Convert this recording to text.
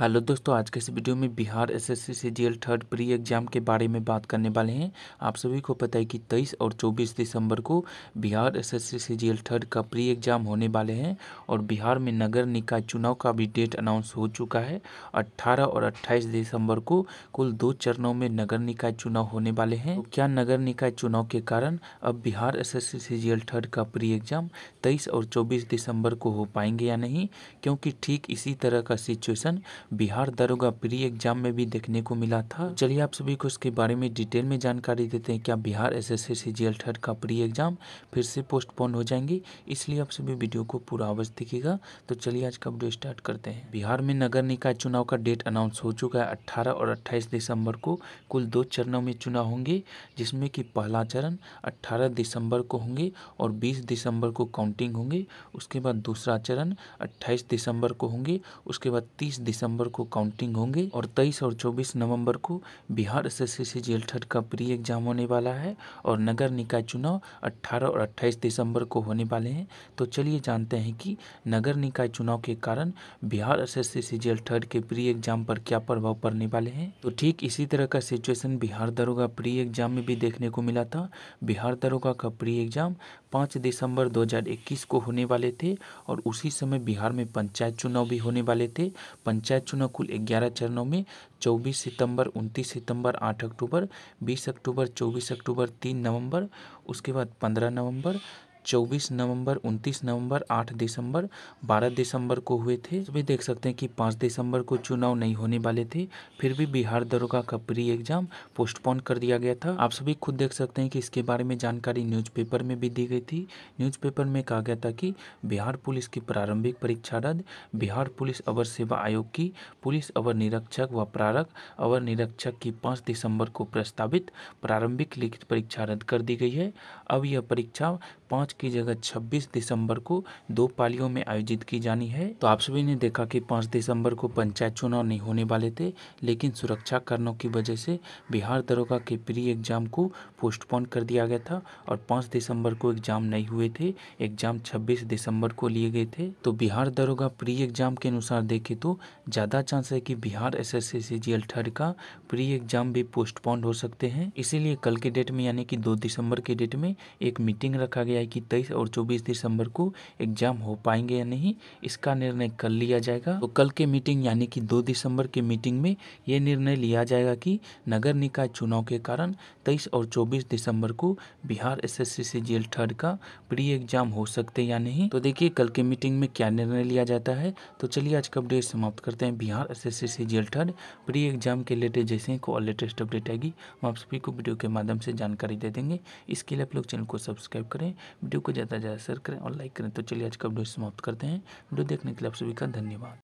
hello दोस्तों आज के इस वीडियो में Bihar SSC C third pre exam के बारे में बात करने वाले हैं आप सभी को पता है कि 23 और 24 दिसंबर को बिहार एसएससी सी थर्ड का प्री एग्जाम होने वाले हैं और बिहार में नगर निकाय चुनाव का भी डेट अनाउंस हो चुका है 18 और 28 दिसंबर को कुल दो चरणों में नगर निकाय चुनाव होने वाले हैं तो क्या नगर निकाय चुनाव के कारण अब Bihar S S C third का प्री एग्जाम तेईस और चौबीस दिसंबर को हो पाएंगे या नहीं क्योंकि ठीक इसी तरह का सिचुएसन बिहार दरोगा प्री एग्जाम में भी देखने को मिला था चलिए आप सभी को इसके बारे में डिटेल में जानकारी देते हैं क्या Bihar S S C third का प्री एग्जाम फिर से पोस्टपोन हो जाएंगे इसलिए आप सभी वीडियो को पूरा अवश्य दिखेगा तो चलिए आज का वीडियो स्टार्ट करते हैं बिहार में नगर निकाय चुनाव का डेट अनाउंस हो चुका है अट्ठारह और अट्ठाईस दिसंबर को कुल दो चरणों में चुनाव होंगे जिसमें कि पहला चरण अट्ठारह दिसंबर को होंगे और बीस दिसंबर को काउंटिंग होंगे उसके बाद दूसरा चरण अट्ठाईस दिसंबर को होंगे उसके बाद तीस दिसंबर नवंबर को काउंटिंग होंगे और 23 और 24 नवंबर को Bihar S S C G का प्री एग्जाम होने वाला है और नगर निकाय चुनाव 18 और 28 दिसंबर को होने वाले हैं तो चलिए जानते हैं कि नगर निकाय चुनाव के कारण Bihar S S C G के प्री एग्जाम पर क्या प्रभाव पड़ने वाले हैं तो ठीक इसी तरह का सिचुएशन बिहार दरोगा प्री एग्जाम में भी देखने को मिला था बिहार दरोगा का प्री एग्जाम पाँच दिसंबर 2021 को होने वाले थे और उसी समय बिहार में पंचायत चुनाव भी होने वाले थे पंचायत चुनाव कुल ग्यारह चरणों में 24 सितंबर 29 सितंबर 8 अक्टूबर 20 अक्टूबर 24 अक्टूबर 3 नवंबर उसके बाद 15 नवंबर चौबीस नवंबर उनतीस नवंबर आठ दिसंबर बारह दिसंबर को हुए थे सभी देख सकते हैं कि पाँच दिसंबर को चुनाव नहीं होने वाले थे फिर भी बिहार दरोगा का प्री एग्जाम पोस्टपोन कर दिया गया था आप सभी खुद देख सकते हैं कि इसके बारे में जानकारी न्यूज़पेपर में भी दी गई थी न्यूज़पेपर में कहा गया था कि बिहार पुलिस की प्रारंभिक परीक्षा रद्द बिहार पुलिस अवर सेवा आयोग की पुलिस अवर निरीक्षक व प्रारक अवर निरीक्षक की पाँच दिसंबर को प्रस्तावित प्रारंभिक लिखित परीक्षा रद्द कर दी गई है अब यह परीक्षा पाँच की जगह छब्बीस दिसंबर को दो पालियों में आयोजित की जानी है तो आप सभी ने देखा कि पाँच दिसंबर को पंचायत चुनाव नहीं होने वाले थे लेकिन सुरक्षा कारणों की वजह से बिहार दरोगा के प्री एग्जाम को पोस्टपोन कर दिया गया था और पाँच दिसंबर को एग्जाम नहीं हुए थे एग्जाम छब्बीस दिसंबर को लिए गए थे तो बिहार दरोगा प्री एग्जाम के अनुसार देखे तो ज़्यादा चांस है कि Bihar S S C G का प्री एग्जाम भी पोस्टपोन हो सकते हैं इसीलिए कल के डेट में यानी कि दो दिसंबर के डेट में एक मीटिंग रखा गया गया है कि तेईस और चौबीस दिसंबर को एग्जाम हो पाएंगे या नहीं इसका निर्णय कल लिया जाएगा तो कल के मीटिंग यानी कि दो दिसंबर के मीटिंग में ये निर्णय लिया जाएगा कि नगर निकाय चुनाव के कारण तेईस और चौबीस दिसंबर को Bihar S S C third का प्री एग्जाम हो सकते या नहीं तो देखिए कल के मीटिंग में क्या निर्णय लिया जाता है तो चलिए आज का अपडेट समाप्त करते हैं Bihar S S C G third pre exam के लेटेस्ट जैसे ही को लेटेस्ट अपडेट आएगी हम आप सभी को वीडियो के माध्यम से जानकारी दे देंगे इसके लिए आप लोग चैनल को सब्सक्राइब करें वीडियो को ज़्यादा से ज़्यादा शेयर करें और लाइक करें तो चलिए आज का वीडियो समाप्त करते हैं वीडियो देखने के लिए आप सभी का धन्यवाद